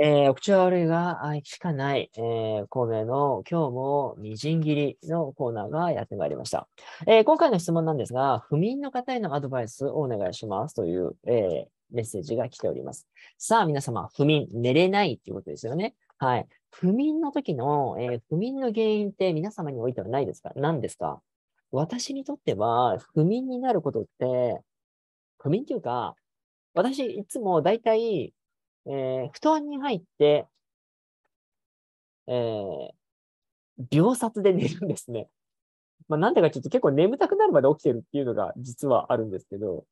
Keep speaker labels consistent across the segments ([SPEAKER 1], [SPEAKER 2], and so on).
[SPEAKER 1] えー、お口は悪いが愛しかない、えー、神戸の今日もみじん切りのコーナーがやってまいりました。えー、今回の質問なんですが、不眠の方へのアドバイスをお願いしますという、えメッセージが来ております。さあ皆様、不眠、寝れないということですよね。はい。不眠の時の、え不眠の原因って皆様においてはないですか何ですか私にとっては、不眠になることって、不眠というか、私いつも大体えー、布団に入って、えー、秒殺で寝るんですね。まあ、なんでかちょっと結構眠たくなるまで起きてるっていうのが実はあるんですけど、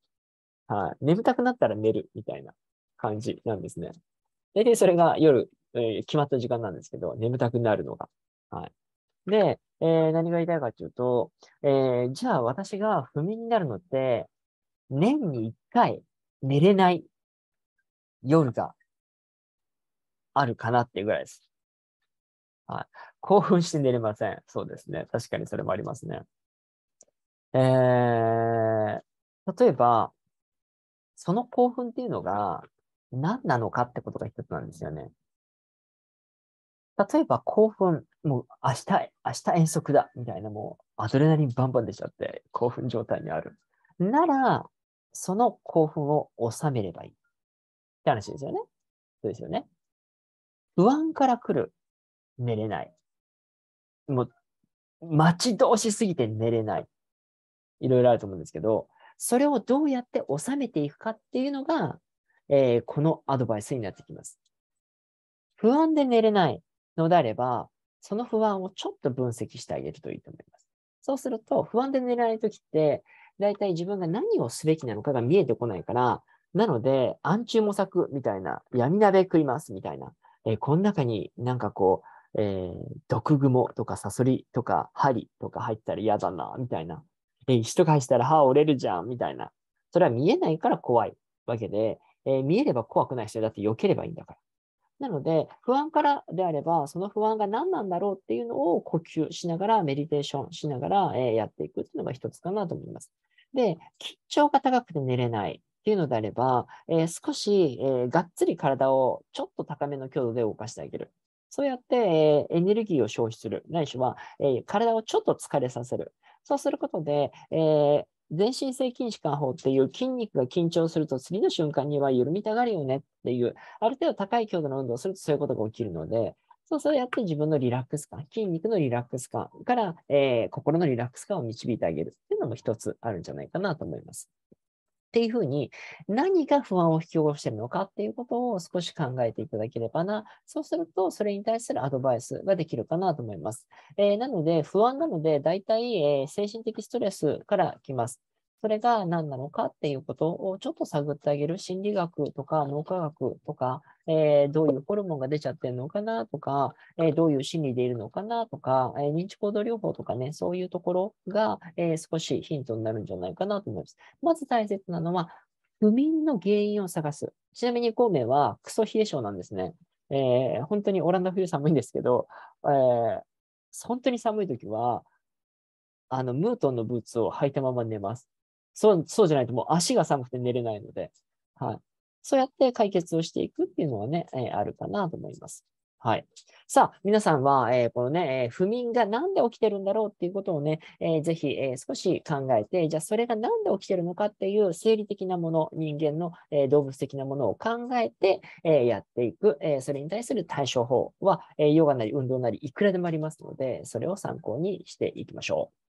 [SPEAKER 1] はい、眠たくなったら寝るみたいな感じなんですね。大体それが夜、えー、決まった時間なんですけど、眠たくなるのが。はい、で、えー、何が言いたいかというと、えー、じゃあ私が不眠になるのって、年に1回寝れない夜があるかなっていうぐらいです。はい。興奮して寝れません。そうですね。確かにそれもありますね。えー、例えば、その興奮っていうのが何なのかってことが一つなんですよね。例えば興奮、もう明日、明日遠足だみたいな、もうアドレナリンバンバン出ちゃって興奮状態にある。なら、その興奮を収めればいい。って話ですよね。そうですよね。不安から来る。寝れない。もう、待ち遠しすぎて寝れない。いろいろあると思うんですけど、それをどうやって収めていくかっていうのが、えー、このアドバイスになってきます。不安で寝れないのであれば、その不安をちょっと分析してあげるといいと思います。そうすると、不安で寝られるときって、だいたい自分が何をすべきなのかが見えてこないから、なので、暗中模索みたいな、闇鍋食いますみたいな、えー、この中になんかこう、えー、毒蜘蛛とかサソリとか針とか入ったら嫌だな、みたいな。えー、石とか入ったら歯折れるじゃん、みたいな。それは見えないから怖いわけで、えー、見えれば怖くない人だって避ければいいんだから。なので、不安からであれば、その不安が何なんだろうっていうのを呼吸しながら、メディテーションしながら、えやっていくっていうのが一つかなと思います。で、緊張が高くて寝れない。っていうのであれば、えー、少し、えー、がっつり体をちょっと高めの強度で動かしてあげる。そうやって、えー、エネルギーを消費する。ないしは、え体をちょっと疲れさせる。そうすることで、え全身性筋弛緩法っていう筋肉が緊張すると次の瞬間には緩みたがるよねっていう、ある程度高い強度の運動をするとそういうことが起きるので、そうそうやって自分のリラックス感、筋肉のリラックス感から、えー、心のリラックス感を導いてあげるっていうのも一つあるんじゃないかなと思います。っていうふうに、何が不安を引き起こしてるのかっていうことを少し考えていただければな、そうすると、それに対するアドバイスができるかなと思います。えー、なので、不安なので、大体、えー、精神的ストレスから来ます。それが何なのかっていうことをちょっと探ってあげる心理学とか脳科学とか、えー、どういうホルモンが出ちゃってるのかなとか、えー、どういう心理でいるのかなとか、えー、認知行動療法とかね、そういうところが、え少しヒントになるんじゃないかなと思います。まず大切なのは、不眠の原因を探す。ちなみに孔明はクソ冷え性なんですね。え本当にオランダ冬寒いんですけど、え本当に寒い時は、あの、ムートンのブーツを履いたまま寝ます。そう、そうじゃないともう足が寒くて寝れないので、はい。そうやって解決をしていくっていうのはね、えー、あるかなと思います。はい。さあ、皆さんは、えー、このね、えー、不眠がなんで起きてるんだろうっていうことをね、えー、ぜひ、え少し考えて、じゃあそれがなんで起きてるのかっていう生理的なもの、人間の、え動物的なものを考えて、えやっていく、えそれに対する対処法は、えヨガなり運動なりいくらでもありますので、それを参考にしていきましょう。